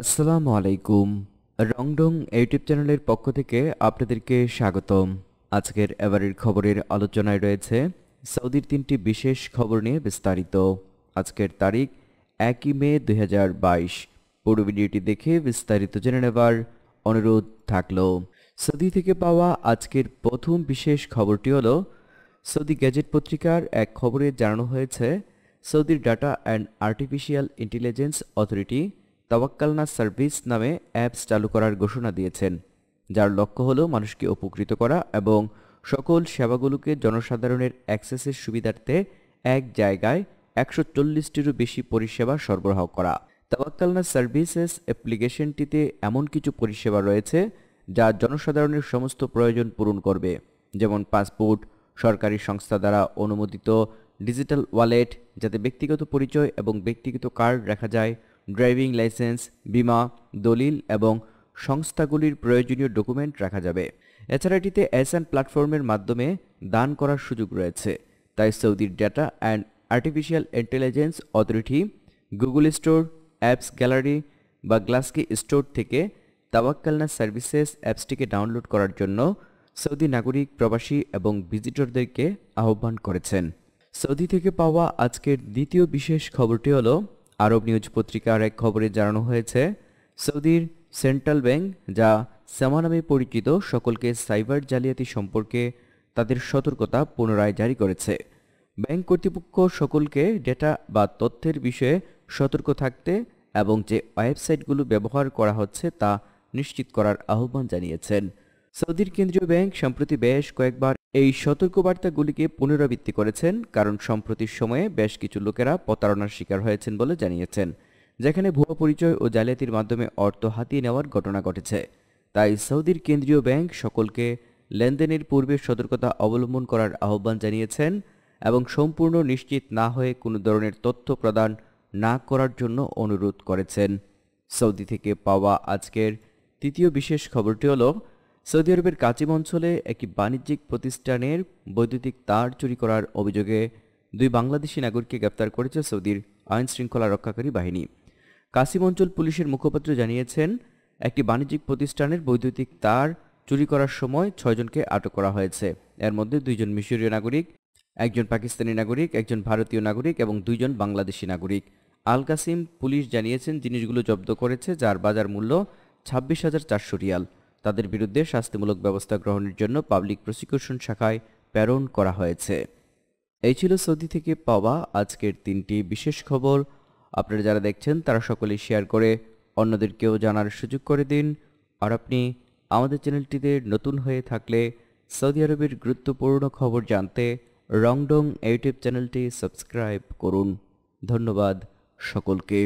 আসসালামু আলাইকুম রংডং ইউটিউব চ্যানেলের পক্ষ থেকে আপনাদেরকে স্বাগতম আজকের এবারের খবরের আলোচনায় রয়েছে সৌদির তিনটি বিশেষ খবর নিয়ে বিস্তারিত আজকের তারিখ একই মে দুই পুরো ভিডিওটি দেখে বিস্তারিত জেনে নেবার অনুরোধ থাকল সৌদি থেকে পাওয়া আজকের প্রথম বিশেষ খবরটি হল সৌদি গ্যাজেট পত্রিকার এক খবরে জানানো হয়েছে সৌদির data and artificial intelligence authority Tawakkalna service নামে অ্যাপস চালু করার ঘোষণা দিয়েছেন যার লক্ষ্য হল মানুষকে উপকৃত করা এবং সকল সেবাগুলোকে জনসাধারণের অ্যাক্সেসের সুবিধার্থে এক জায়গায় একশো চল্লিশটিরও বেশি পরিষেবা সরবরাহ করা তাওয়াক্কালনা সার্ভিসেস অ্যাপ্লিকেশনটিতে এমন কিছু পরিষেবা রয়েছে যা জনসাধারণের সমস্ত প্রয়োজন পূরণ করবে যেমন পাসপোর্ট সরকারি সংস্থা দ্বারা অনুমোদিত ডিজিটাল ওয়ালেট যাতে ব্যক্তিগত পরিচয় এবং ব্যক্তিগত কার্ড রাখা যায় ড্রাইভিং লাইসেন্স বিমা দলিল এবং সংস্থাগুলির প্রয়োজনীয় ডকুমেন্ট রাখা যাবে এছাড়া এটিতে অ্যাসান প্ল্যাটফর্মের মাধ্যমে দান করার সুযোগ রয়েছে তাই সৌদির data and artificial intelligence authority Google store apps gallery বা গ্লাসকি স্টোর থেকে তাবাক্কালনা সার্ভিসেস অ্যাপসটিকে ডাউনলোড করার জন্য সৌদি নাগরিক প্রবাসী এবং ভিজিটরদেরকে আহ্বান করেছেন সৌদি থেকে পাওয়া আজকের দ্বিতীয় বিশেষ খবরটি হলো আরব নিউজ পত্রিকার এক খবরে জানানো হয়েছে সৌদির সেন্ট্রাল ব্যাংক যা সামা নামে পরিচিত সকলকে সাইবার জালিয়াতি সম্পর্কে তাদের সতর্কতা পুনরায় জারি করেছে ব্যাংক কর্তৃপক্ষ সকলকে ডেটা বা তথ্যের বিষয়ে সতর্ক থাকতে এবং যে ওয়েবসাইটগুলো ব্যবহার করা হচ্ছে তা নিশ্চিত করার আহ্বান জানিয়েছেন সৌদির কেন্দ্রীয় ব্যাংক সম্প্রতি বেশ কয়েকবার এই সতর্কবার্তাগুলিকে পুনরাবৃত্তি করেছেন কারণ সম্প্রতির সময়ে বেশ কিছু লোকেরা প্রতারণার শিকার হয়েছেন বলে জানিয়েছেন যেখানে ভুয়া পরিচয় ও জালিয়াতির মাধ্যমে অর্থ হাতিয়ে নেওয়ার ঘটনা ঘটেছে তাই সৌদির কেন্দ্রীয় ব্যাংক সকলকে লেনদেনের পূর্বে সতর্কতা অবলম্বন করার আহ্বান জানিয়েছেন এবং সম্পূর্ণ নিশ্চিত না হয়ে কোনো ধরনের তথ্য প্রদান না করার জন্য অনুরোধ করেছেন সৌদি থেকে পাওয়া আজকের তৃতীয় বিশেষ খবরটি হলো সৌদি আরবের কাচিম অঞ্চলে একটি বাণিজ্যিক প্রতিষ্ঠানের বৈদ্যুতিক তার চুরি করার অভিযোগে দুই বাংলাদেশি নাগরিককে গ্রেপ্তার করেছে সৌদির আইন শৃঙ্খলা রক্ষাকারী বাহিনী কাশিম অঞ্চল পুলিশের মুখপাত্র জানিয়েছেন একটি বাণিজ্যিক প্রতিষ্ঠানের বৈদ্যুতিক তার চুরি করার সময় ছয়জনকে আটক করা হয়েছে এর মধ্যে দুইজন মিশরীয় নাগরিক একজন পাকিস্তানি নাগরিক একজন ভারতীয় নাগরিক এবং দুইজন বাংলাদেশি নাগরিক আল কাসিম পুলিশ জানিয়েছেন জিনিসগুলো জব্দ করেছে যার বাজার মূল্য ছাব্বিশ হাজার চারশো রিয়াল তাদের বিরুদ্ধে শাস্তিমূলক ব্যবস্থা গ্রহণের জন্য পাবলিক প্রসিকিউশন শাখায় প্রেরণ করা হয়েছে এই ছিল সৌদি থেকে পাওয়া আজকের তিনটি বিশেষ খবর আপনারা যারা দেখছেন তারা সকলেই শেয়ার করে অন্যদেরকেও জানার সুযোগ করে দিন আর আপনি আমাদের চ্যানেলটিতে নতুন হয়ে থাকলে সৌদি আরবের গুরুত্বপূর্ণ খবর জানতে রংডং ইউটিউব চ্যানেলটি সাবস্ক্রাইব করুন ধন্যবাদ সকলকে